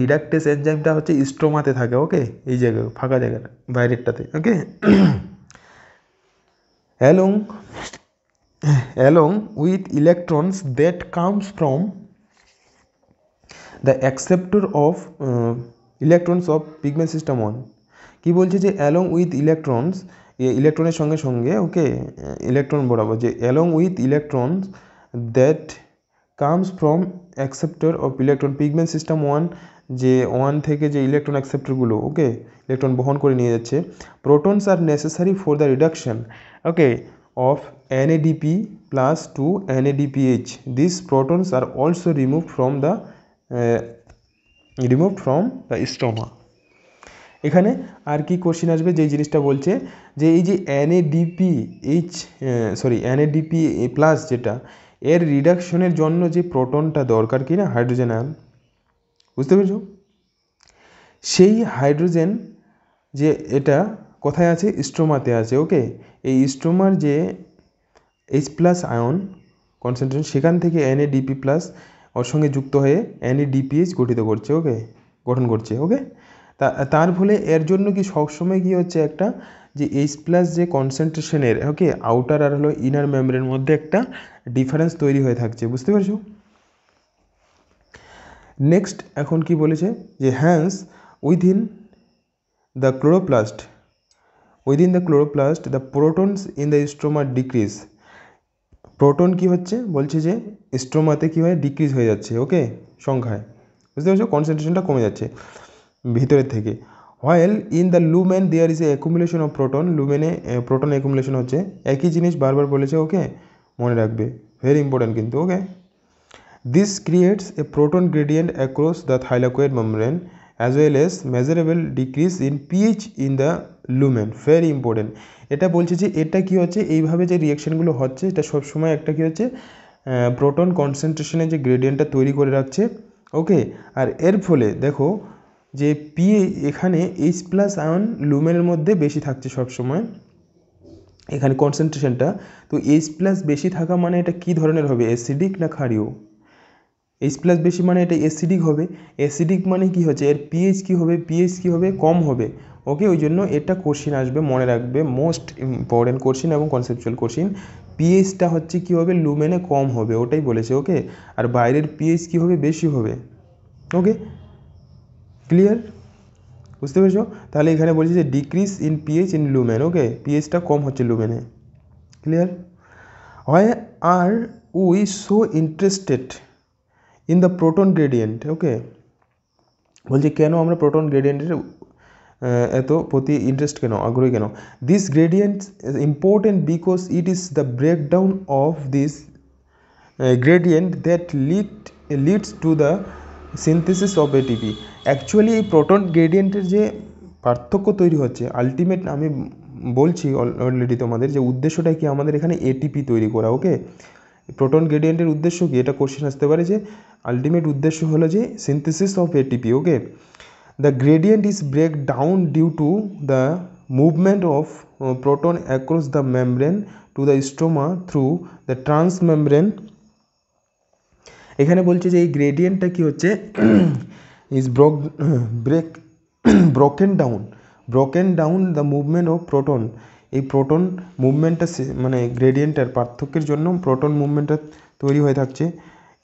রিডাক্টেস এনজাইমটা হচ্ছে স্টোমাতে থাকে ওকে এই জায়গায় ফাঁকা জায়গাটা বাইরেরটাতে okay along along with electrons that comes from the acceptor of electrons of pigment system one কী বলছে যে অ্যালং উইথ ইলেকট্রনস ইলেকট্রনের সঙ্গে সঙ্গে ওকে ইলেকট্রন বরাবর যে along with electrons that comes from acceptor of electron pigment system one যে one থেকে যে ইলেকট্রন অ্যাকসেপ্টরগুলো ওকে ইলেকট্রন বহন করে নিয়ে যাচ্ছে protons are necessary for the reduction okay of NADP plus to NADPH this protons are also remove from the remove from the stoma এখানে আর কি কোশ্চিন আসবে যে জিনিসটা বলছে যে এই যে NADP H sorry NADP plus যেটা এর রিডাকশনের জন্য যে প্রোটনটা দরকার কি না হাইড্রোজেন আয়ন বুঝতে পেরেছ সেই হাইড্রোজেন যে এটা কোথায় আছে স্ট্রোমাতে আছে ওকে এই স্ট্রোমার যে এইচ প্লাস আয়ন কনসেন্ট্রেশন সেখান থেকে এনএডিপি প্লাস ওর সঙ্গে যুক্ত হয়ে এনএডিপিএইচ গঠিত করছে ওকে গঠন করছে ওকে তা তার ফলে এর জন্য কি সবসময় কি হচ্ছে একটা যে এইচ প্লাস যে কনসেন্ট্রেশনের ওকে আউটার আর হলো ইনার মেমব্রেনের মধ্যে একটা ডিফারেন্স তৈরি হয়ে থাকছে বুঝতে পারছো নেক্সট এখন কি বলেছে যে hence within the chloroplast within the chloroplast the protons in the stroma decrease proton কি হচ্ছে বলছে যে স্ট্রোমাতে কী হয় ডিক্রিজ হয়ে যাচ্ছে ওকে সংখ্যায় বুঝতে পারছো কনসেন্ট্রেশনটা কমে যাচ্ছে ভিতরের থেকে while in the lumen there is a accumulation of proton লুমেনে প্রোটন অ্যাকুমুলেশন হচ্ছে একই জিনিস বারবার বলেছে ওকে মনে রাখবে ভেরি ইম্পর্ট্যান্ট কিন্তু okay this creates a proton gradient across the thylakoid membrane as well as measurable decrease in pH in the lumen very important এটা বলছে যে এটা কি হচ্ছে এইভাবে যে রিয়াকশানগুলো হচ্ছে এটা সবসময় একটা কি হচ্ছে প্রোটন কনসেন্ট্রেশনের যে গ্রেডিয়েন্টটা তৈরি করে রাখছে ওকে আর এর ফলে দেখো যে পি এখানে এইচ প্লাস আয়ন লুমেনের মধ্যে বেশি থাকছে সবসময় এখানে কনসেন্ট্রেশনটা তো এইচ প্লাস বেশি থাকা মানে এটা কি ধরনের হবে অ্যাসিডিক না ক্ষারীয় এইচ প্লাস বেশি মানে এটা অ্যাসিডিক হবে অ্যাসিডিক মানে কি হচ্ছে এর পিএইচ কি হবে পিএইচ কি হবে কম হবে ওকে ওই জন্য এটা কোশ্চিন আসবে মনে রাখবে মোস্ট ইম্পর্টেন্ট কোশ্চিন এবং কনসেপচুয়াল কোশ্চিন পিএইচটা হচ্ছে কি হবে লুমেনে কম হবে ওটাই বলেছে ওকে আর বাইরের পিএইচ কি হবে বেশি হবে ওকে ক্লিয়ার বুঝতে পেরেছ তাহলে এখানে বলছি যে decrease in pH in lumen okay পিএইচটা কম হচ্ছে লুমেনে ক্লিয়ার হয় আর we so interested in the proton gradient okay বলছে কেন আমরা প্রোটন গ্রেডিয়েন্টের এত প্রতি ইন্টারেস্ট কেন আগ্রহী কেন this gradient important because it is the breakdown of this gradient that lead leads to the synthesis of ATP actually এই প্রোটন গ্রেডিয়েন্টের যে পার্থক্য তৈরি হচ্ছে আলটিমেট আমি বলছি অলরেডি তোমাদের যে উদ্দেশ্যটা কি আমাদের এখানে এটিপি তৈরি করা ওকে প্রোটন গ্রেডিয়েন্টের উদ্দেশ্য কি এটা কোশ্চেন আসতে পারে যে আলটিমেট উদ্দেশ্য হলো যে synthesis of ATP okay the gradient is break down due to the movement of proton across the membrane to the stoma through the trans membrane এখানে বলছে যে এই গ্রেডিয়েন্টটা কী হচ্ছে is broke break broken down broken down the movement of proton এই proton মুভমেন্টটা মানে গ্রেডিয়েন্টের পার্থক্যের জন্য প্রোটন মুভমেন্টটা তৈরি হয়ে থাকছে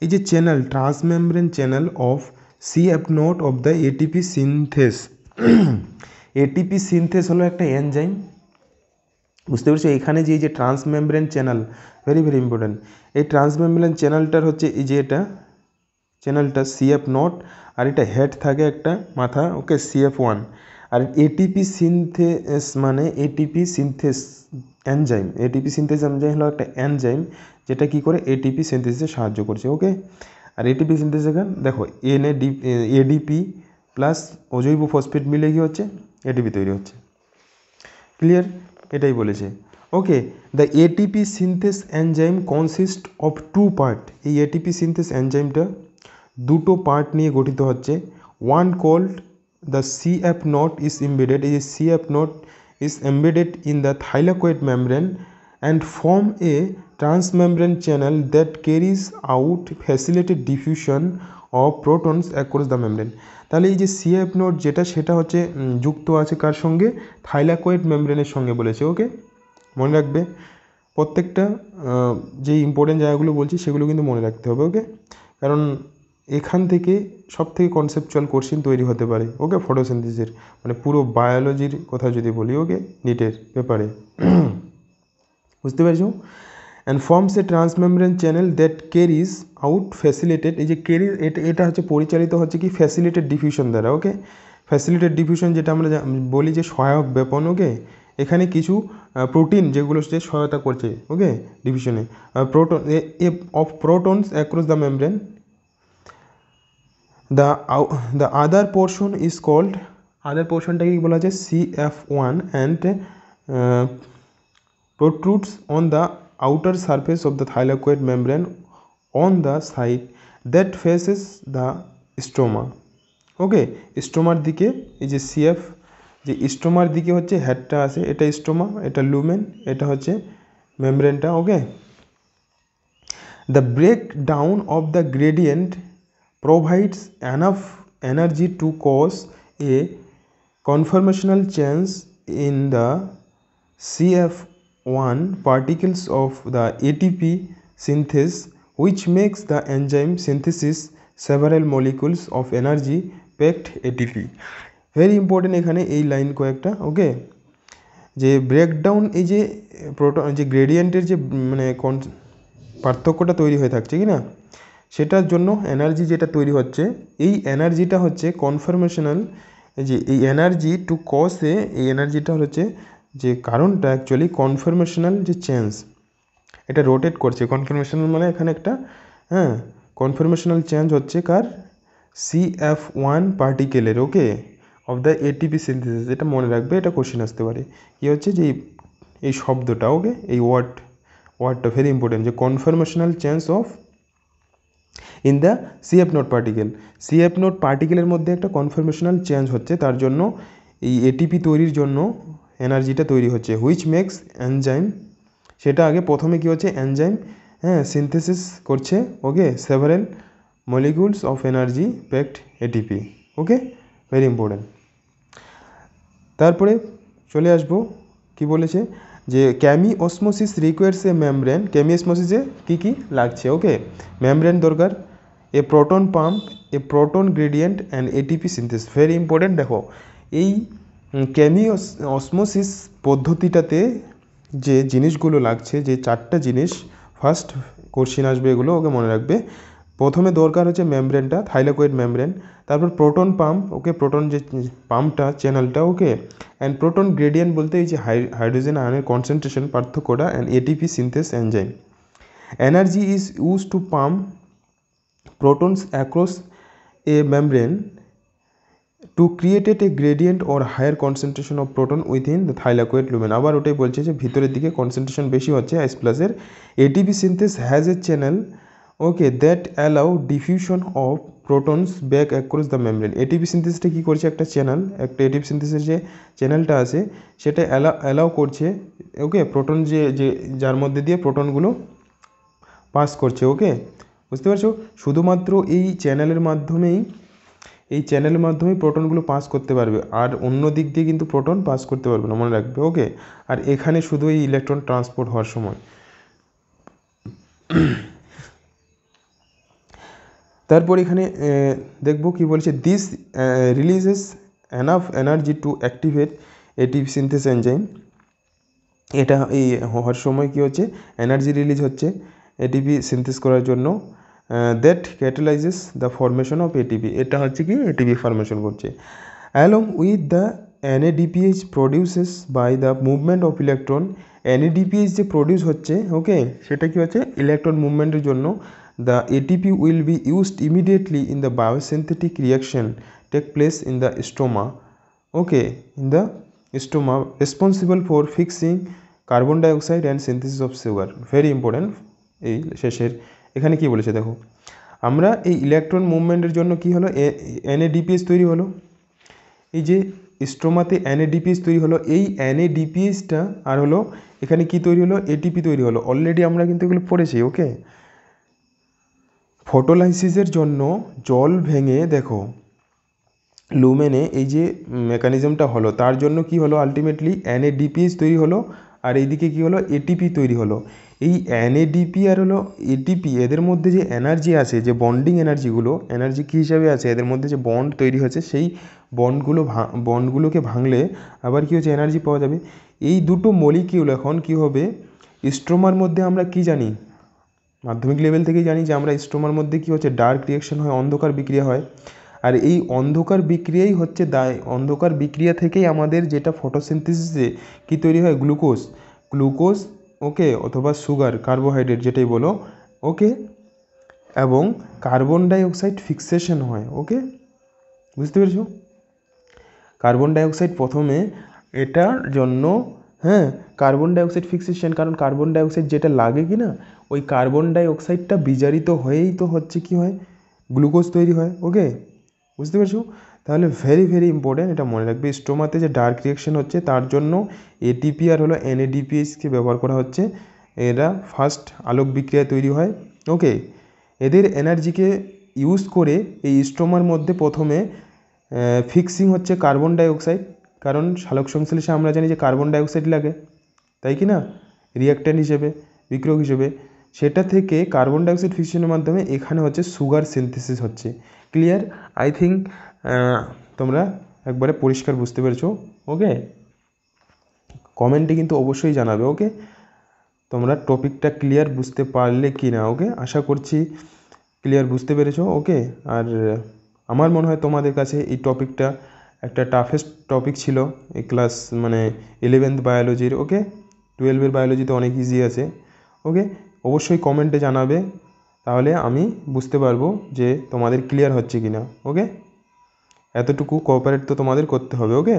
এই যে channel transmembrane channel of C F naught of the ATP synthase ATP synthase হলো একটা এনজাইম বুঝতে পেরেছি এখানে যে এই যে transmembrane channel very very important এই ট্রান্সমেমব্রেন চ্যানেলটার হচ্ছে এই যে এটা চ্যানেলটা সিএফ নট আর এটা হেড থাকে একটা মাথা ওকে সিএফ ওয়ান আর এটিপি সিনথেস মানে ATP synthase enzyme ATP synthase enzyme হলো একটা এনজাইম যেটা কি করে এটিপি সিনথেসে সাহায্য করছে ওকে আর এটিপি সিনথেস এখান দেখো এন এডিপি প্লাস অজৈব ফসফেট মিলে কি হচ্ছে এটিপি তৈরি হচ্ছে ক্লিয়ার এটাই বলেছে okay the ATP synthase enzyme consist of two part এই এটিপি সিনথেস enzymeটা দুটো পার্ট নিয়ে গঠিত হচ্ছে one called the C F nought is embedded এই C F nought is embedded in the thylakoid membrane and form a transmembrane channel that carries out facilitated diffusion of protons across the membrane তাহলে এই যে CF not যেটা সেটা হচ্ছে যুক্ত আছে কার সঙ্গে থাইলাকোয়েড মেমব্রেনের সঙ্গে বলেছে ওকে মনে রাখবে প্রত্যেকটা যে ইম্পর্টেন্ট জায়গাগুলো বলছি সেগুলো কিন্তু মনে রাখতে হবে ওকে কারণ এখান থেকে সব থেকে কনসেপচুয়াল কোশ্চেন তৈরি হতে পারে ওকে ফটোসেন্থিসের মানে পুরো বায়োলজির কথা যদি বলি ওকে নিটের ব্যাপারে বুঝতে পারছো and forms a transmembrane channel that carries out facilitated এই যে ক্যারি এটা হচ্ছে পরিচালিত হচ্ছে কি ফ্যাসিলিটেড ডিফিউশন দ্বারা ওকে ফ্যাসিলিটেড ডিফিউশন যেটা আমরা বলি যে সহায়ক ব্যাপন ওকে এখানে কিছু প্রোটিন যেগুলো সে সহায়তা করছে ওকে ডিভিশনে proton a of protons across the membrane the the other portion is called other পোর্শনটাকে বলা হচ্ছে C F one and protrudes on the outer surface of the thylakoid membrane on the side that faces the stroma okay স্টোমার দিকে এই যে C F যে স্টোমার দিকে হচ্ছে হেডটা আছে এটা স্টোমা এটা লুমেন এটা হচ্ছে মেমব্রেনটা okay the break down of the gradient provides enough energy to cause a conformational change in the CF one particles of the ATP synthase which makes the enzyme synthesis several molecules of energy packed ATP. Very important এখানে এই line কয়েকটা ওকে যে breakdown এই যে proto যে গ্রেডিয়েন্টের যে মানে কন পার্থক্যটা তৈরি হয়ে থাকছে কি না সেটার জন্য এনার্জি যেটা তৈরি হচ্ছে এই এনার্জিটা হচ্ছে কনফার্মেশনাল যে এই এনার্জি টু কসে এই এনার্জিটা হচ্ছে যে কারণটা অ্যাকচুয়ালি কনফার্মেশনাল যে চেঞ্জ এটা রোটেট করছে কনফার্মেশনাল মানে এখানে একটা হ্যাঁ কনফার্মেশনাল চেঞ্জ হচ্ছে কার সি এফ ওয়ান পার্টিকেলের okay of the ATP synthesis এটা মনে রাখবে এটা কোশ্চেন আসতে পারে কী হচ্ছে যে এই শব্দটা ওকে এই ওয়ার্ড ওয়ার্ডটা ভেরি ইম্পর্টেন্ট যে conformational change of in the CF nought particle CF nought পার্টিকেলের মধ্যে একটা কনফার্মেশনাল চেঞ্জ হচ্ছে তার জন্য এই এটিপি তৈরির জন্য এনার্জিটা তৈরি হচ্ছে হুইচ মেক্স অ্যানজাইম সেটা আগে প্রথমে কী হচ্ছে অ্যানজাইম হ্যাঁ সিনথেসিস করছে okay several molecules of energy packed ATP okay very important তারপরে চলে আসবো কি বলেছে যে chemiosmosis requires a membrane ক্যামি অসমোসিসে কী কী লাগছে ওকে মেমব্রেন দরকার a proton pump a proton gradient and ATP synthase very important দেখো এই ক্যামি অসমোসিস পদ্ধতিটাতে যে জিনিসগুলো লাগছে যে চারটা জিনিস ফার্স্ট কোশ্চিন আসবে এগুলো ওকে মনে রাখবে প্রথমে দরকার হচ্ছে মেমব্রেনটা থাইলাকোয়েড মেমব্রেন তারপর প্রোটন পাম্প ওকে প্রোটন যে পাম্পটা চ্যানেলটা ওকে অ্যান্ড প্রোটন গ্রেডিয়েন্ট বলতে এই যে হাইড্রোজেন আয়নের কনসেন্ট্রেশন পার্থক্যটা and ATP synthase enzyme energy is use to pump protons across a membrane to created a gradient or higher concentration of proton within the thylakoid lumen আবার ওটাই বলছে যে ভিতরের দিকে কনসেন্ট্রেশন বেশি হচ্ছে আইস প্লাসের ATP synthase has a channel okay that allow diffusion of protons back across the membrane ATP সিনথেসিসটা কী করছে একটা চ্যানেল একটা এটিপি সিনথেসিসের যে চ্যানেলটা আছে সেটা অ্যালাউ অ্যালাউ করছে ওকে প্রোটন যে যে যার মধ্যে দিয়ে প্রোটনগুলো পাস করছে ওকে বুঝতে পারছো শুধুমাত্র এই চ্যানেলের মাধ্যমেই এই চ্যানেলের মাধ্যমেই প্রোটনগুলো পাস করতে পারবে আর অন্য দিক দিয়ে কিন্তু প্রোটন পাস করতে পারবে না মনে রাখবে ওকে আর এখানে শুধু এই ইলেকট্রন ট্রান্সপোর্ট হওয়ার সময় তারপর এখানে দেখব কি বলছে this releases enough energy to activate ATP synthase enzyme এটা এই হওয়ার সময় কি হচ্ছে এনার্জি রিলিজ হচ্ছে এটিপি সিনথেস করার জন্য that catalyses the formation of ATP এটা হচ্ছে কি এটিপি ফর্মেশন করছে along with the NADPH produces by the movement of electron NADPH যে প্রডিউস হচ্ছে ওকে সেটা কি হচ্ছে ইলেকট্রন মুভমেন্টের জন্য the ATP will be used immediately in the biosynthetic reaction take place in the stoma okay in the stoma responsible for fixing carbon dioxide and synthesis of sugar very important এই শেষের এখানে কি বলেছে দেখো আমরা এই electron মুভমেন্টের জন্য কি হলো এনএডিপিএস তৈরি হলো এই যে স্টোমাতে এনএডিপিএস তৈরি হলো এই এনএডিপিএসটা আর হলো এখানে কি তৈরি হলো এটিপি তৈরি হলো অলরেডি আমরা কিন্তু এগুলো পড়েছি ওকে ফটোলাইসিসের জন্য জল ভেঙে দেখো লুমেনে এই যে মেকানিজমটা হলো তার জন্য কি হলো আলটিমেটলি এনএডিপিএস তৈরি হলো আর এইদিকে কি হলো এটিপি তৈরি হলো এই এনএডিপি আর হলো এটিপি এদের মধ্যে যে এনার্জি আছে যে বন্ডিং এনার্জিগুলো এনার্জি কী হিসাবে আছে এদের মধ্যে যে বন্ড তৈরি হয়েছে সেই বন্ডগুলো বন্ডগুলোকে ভাঙলে আবার কী হচ্ছে এনার্জি পাওয়া যাবে এই দুটো মলিকিউল এখন কি হবে স্ট্রোমার মধ্যে আমরা কি জানি মাধ্যমিক লেভেল থেকেই জানি যে আমরা স্টোমার মধ্যে কী হচ্ছে ডার্ক রিয়েকশন হয় অন্ধকার বিক্রিয়া হয় আর এই অন্ধকার বিক্রিয়াই হচ্ছে দায় অন্ধকার বিক্রিয়া থেকেই আমাদের যেটা ফটোসিনথেসিসে কী তৈরি হয় গ্লুকোজ গ্লুকোজ ওকে অথবা সুগার কার্বোহাইড্রেট যেটাই বলো ওকে এবং কার্বন ডাইঅক্সাইড ফিক্সেশন হয় ওকে বুঝতে পেরেছ কার্বন ডাইঅক্সাইড প্রথমে এটার জন্য হ্যাঁ কার্বন ডাইঅক্সাইড ফিক্সেশন কারণ কার্বন ডাইঅক্সাইড যেটা লাগে কি না ওই কার্বন ডাইঅক্সাইডটা বিজারিত হয়েই তো হচ্ছে কি হয় গ্লুকোজ তৈরি হয় ওকে বুঝতে পারছো তাহলে ভেরি ভেরি ইম্পর্ট্যান্ট এটা মনে রাখবে স্টোমাতে যে ডার্ক রিয়াকশন হচ্ছে তার জন্য এটিপি আর হলো এনএডিপিএসকে ব্যবহার করা হচ্ছে এরা ফার্স্ট আলোক বিক্রিয়া তৈরি হয় ওকে এদের এনার্জিকে ইউজ করে এই স্টোমার মধ্যে প্রথমে ফিক্সিং হচ্ছে কার্বন ডাইঅক্সাইড কারণ সালোক সংশ্লেষে আমরা জানি যে কার্বন ডাইঅক্সাইড লাগে তাই কি না রিয়াক্ট্যান্ট হিসেবে বিক্রক হিসেবে সেটা থেকে কার্বন ডাইঅক্সাইড ফিউশনের মাধ্যমে এখানে হচ্ছে সুগার সিনথেসিস হচ্ছে ক্লিয়ার আই থিঙ্ক তোমরা একবারে পরিষ্কার বুঝতে পেরেছো ওকে কমেন্টে কিন্তু অবশ্যই জানাবে ওকে তোমরা টপিকটা ক্লিয়ার বুঝতে পারলে কি না ওকে আশা করছি ক্লিয়ার বুঝতে পেরেছো ওকে আর আমার মনে হয় তোমাদের কাছে এই টপিকটা একটা টাফেস্ট টপিক ছিল এই ক্লাস মানে ইলেভেন্থ বায়োলজির ওকে টুয়েলভের বায়োলজিতে অনেক ইজি আছে ওকে অবশ্যই কমেন্টে জানাবে তাহলে আমি বুঝতে পারবো যে তোমাদের ক্লিয়ার হচ্ছে কি না ওকে এতটুকু কোঅপারেট তো তোমাদের করতে হবে ওকে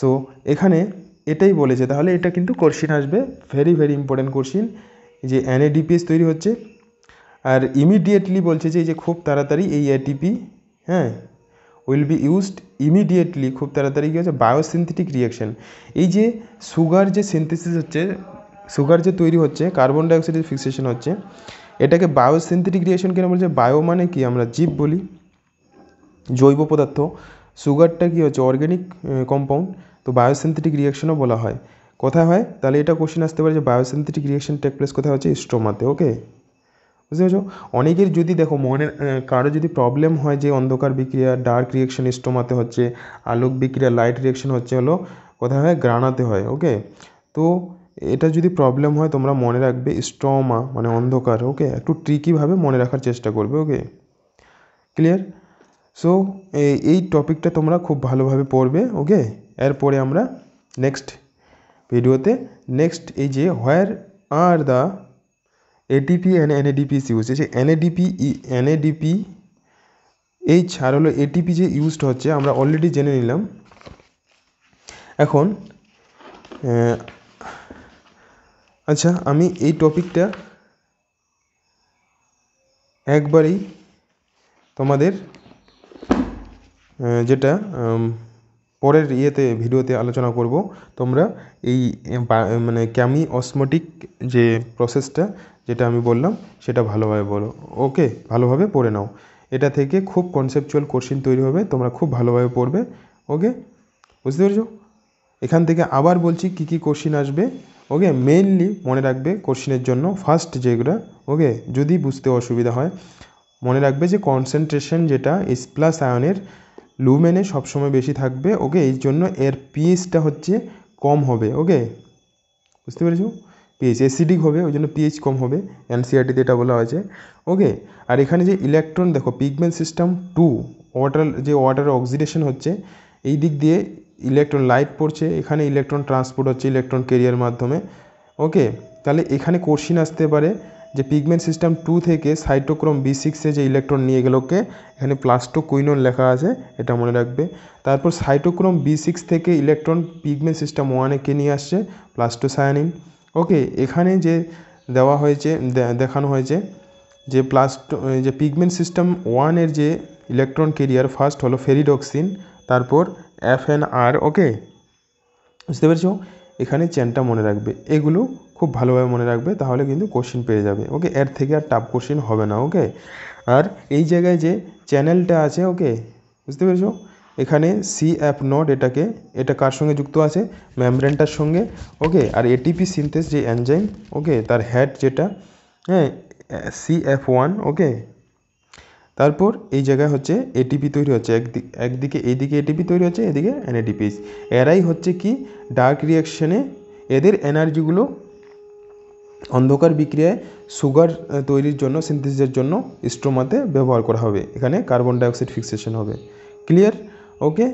সো এখানে এটাই বলেছে তাহলে এটা কিন্তু কোশ্চিন আসবে ভেরি ভেরি ইম্পর্ট্যান্ট কোশ্চিন যে এনএডিপিএস তৈরি হচ্ছে আর ইমিডিয়েটলি বলছে যে খুব তাড়াতাড়ি এই এটিপি হ্যাঁ উইল বি ইউজড ইমিডিয়েটলি খুব তাড়াতাড়ি কী হচ্ছে বায়োসিনথেটিক রিঅ্যাকশান এই যে সুগার যে সিনথেসিস হচ্ছে সুগার যে তৈরি হচ্ছে কার্বন ডাইঅক্সাইডের ফিক্সেশন হচ্ছে এটাকে বায়োসিনথেটিক রিয়াকশন কেন বলছে বায়ো মানে কি আমরা জীব বলি জৈব পদার্থ সুগারটা কী হচ্ছে অর্গ্যানিক কম্পাউন্ড তো বায়োসিনথেটিক রিয়াকশনও বলা হয় কোথায় হয় তাহলে এটা কোশ্চেন আসতে পারে যে বায়োসিনথেটিক রিয়াকশন টেক প্লেস কোথায় হচ্ছে স্টোমাতে ওকে বুঝতে পেরেছ অনেকের যদি দেখো মনের কারো যদি প্রবলেম হয় যে অন্ধকার বিক্রিয়া ডার্ক রিয়েকশন স্টোমাতে হচ্ছে আলোক বিক্রিয়া লাইট রিয়েকশন হচ্ছে হলো কোথায় হয় গ্রানাতে হয় ওকে তো এটা যদি প্রবলেম হয় তোমরা মনে রাখবে স্টোমা মানে অন্ধকার ওকে একটু ট্রিকিভাবে মনে রাখার চেষ্টা করবে ওকে ক্লিয়ার সো এই টপিকটা তোমরা খুব ভালোভাবে পড়বে ওকে এরপরে আমরা নেক্সট ভিডিওতে নেক্সট এই যে where are the ATP and NADP is use যে এনএডিপি এনএডিপি এই ছাড় হলো এটিপি যে ইউজড হচ্ছে আমরা অলরেডি জেনে নিলাম এখন আচ্ছা আমি এই টপিকটা একবারেই তোমাদের যেটা পরের ইয়েতে ভিডিওতে আলোচনা করব তোমরা এই মানে ক্যামি অসমোটিক যে প্রসেসটা যেটা আমি বললাম সেটা ভালোভাবে বলো ওকে ভালোভাবে পড়ে নাও এটা থেকে খুব কনসেপচুয়াল কোশ্চেন তৈরি হবে তোমরা খুব ভালোভাবে পড়বে ওকে বুঝতে পেরেছ এখান থেকে আবার বলছি কি কি কোশ্চিন আসবে ওকে মেইনলি মনে রাখবে কোশ্চিনের জন্য ফার্স্ট যেগুলো ওকে যদি বুঝতে অসুবিধা হয় মনে রাখবে যে কনসেন্ট্রেশন যেটা এস প্লাস আয়নের লুমেনে সবসময় বেশি থাকবে ওকে এই জন্য এর পিএইচটা হচ্ছে কম হবে ওকে বুঝতে পেরেছো পিএইচ অ্যাসিডিক হবে ওই জন্য পিএইচ কম হবে এনসিআরটিতে এটা বলা হয়েছে ওকে আর এখানে যে ইলেকট্রন দেখো পিগমেন্ট সিস্টেম টু ওয়াটার যে ওয়াটারের অক্সিডেশন হচ্ছে এই দিক দিয়ে ইলেকট্রন লাইট পড়ছে এখানে ইলেকট্রন ট্রান্সপোর্ট হচ্ছে ইলেকট্রন কেরিয়ার মাধ্যমে ওকে তাহলে এখানে কোশ্চিন আসতে পারে যে পিগমেন্ট সিস্টেম টু থেকে সাইটোক্রোম বি সিক্সে যে ইলেকট্রন নিয়ে গেলোকে এখানে প্লাস্টোকুইনন লেখা আছে এটা মনে রাখবে তারপর সাইটোক্রোম বি সিক্স থেকে ইলেকট্রন পিগমেন্ট সিস্টেম ওয়ানে কে নিয়ে আসছে প্লাস্টোসায়ানিন ওকে এখানে যে দেওয়া হয়েছে দেখানো হয়েছে যে প্লাস্ট যে পিগমেন্ট সিস্টেম ওয়ানের যে ইলেকট্রন কেরিয়ার ফার্স্ট হলো ফেরিডক্সিন তারপর এফ এন আর ওকে বুঝতে পেরেছো এখানে চেনটা মনে রাখবে এগুলো খুব ভালোভাবে মনে রাখবে তাহলে কিন্তু কোশ্চিন পেয়ে যাবে ওকে এর থেকে আর টাফ কোশ্চিন হবে না ওকে আর এই জায়গায় যে চ্যানেলটা আছে ওকে বুঝতে পেরেছো এখানে সি অ্যাপ নড এটাকে এটা কার সঙ্গে যুক্ত আছে ম্যামব্রেনটার সঙ্গে ওকে আর এটিপি সিনথেস যে অ্যানজাইম ওকে তার হ্যাড যেটা হ্যাঁ সি এফ ওয়ান ওকে তারপর এই জায়গায় হচ্ছে এটিপি তৈরি হচ্ছে একদিক একদিকে এইদিকে এটিপি তৈরি হচ্ছে এদিকে এনএটিপিস এরাই হচ্ছে কি ডার্ক রিয়াকশানে এদের এনার্জিগুলো অন্ধকার বিক্রিয়ায় সুগার তৈরির জন্য সিনথেসিসের জন্য স্ট্রোমাতে ব্যবহার করা হবে এখানে কার্বন ডাইঅক্সাইড ফিক্সেশন হবে ক্লিয়ার ওকে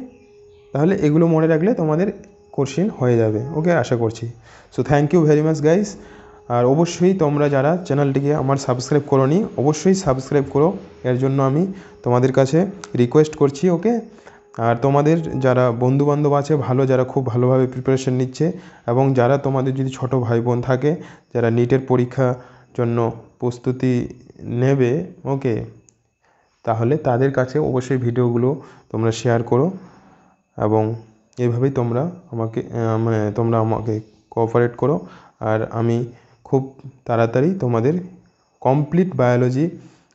তাহলে এগুলো মনে রাখলে তোমাদের কোশ্চিন হয়ে যাবে ওকে আশা করছি so thank you very much guys আর অবশ্যই তোমরা যারা চ্যানেলটিকে আমার সাবস্ক্রাইব করো নি অবশ্যই সাবস্ক্রাইব করো এর জন্য আমি তোমাদের কাছে রিকোয়েস্ট করছি ওকে আর তোমাদের যারা বন্ধুবান্ধব আছে ভালো যারা খুব ভালোভাবে প্রিপারেশন নিচ্ছে এবং যারা তোমাদের যদি ছোট ভাই বোন থাকে যারা নিটের পরীক্ষা জন্য প্রস্তুতি নেবে ওকে তাহলে তাদের কাছে অবশ্যই ভিডিওগুলো তোমরা শেয়ার করো এবং এভাবেই তোমরা আমাকে মানে তোমরা আমাকে কোঅপারেট করো আর আমি খুব তাড়াতাড়ি তোমাদের কমপ্লিট বায়োলজি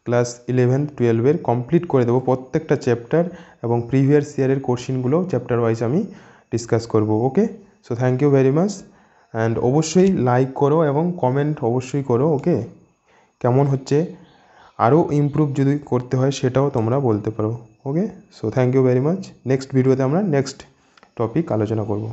ক্লাস ইলেভেন টুয়েলভের কমপ্লিট করে দেবো প্রত্যেকটা চ্যাপ্টার এবং প্রিভিয়াস ইয়ারের কোশ্চিনগুলো চ্যাপ্টার ওয়াইজ আমি ডিসকাস করব okay so thank you very much and অবশ্যই লাইক করো এবং কমেন্ট অবশ্যই করো ওকে কেমন হচ্ছে আরও ইমপ্রুভ যদি করতে হয় সেটাও তোমরা বলতে পারো okay so thank you very much next ভিডিওতে আমরা নেক্সট টপিক আলোচনা করবো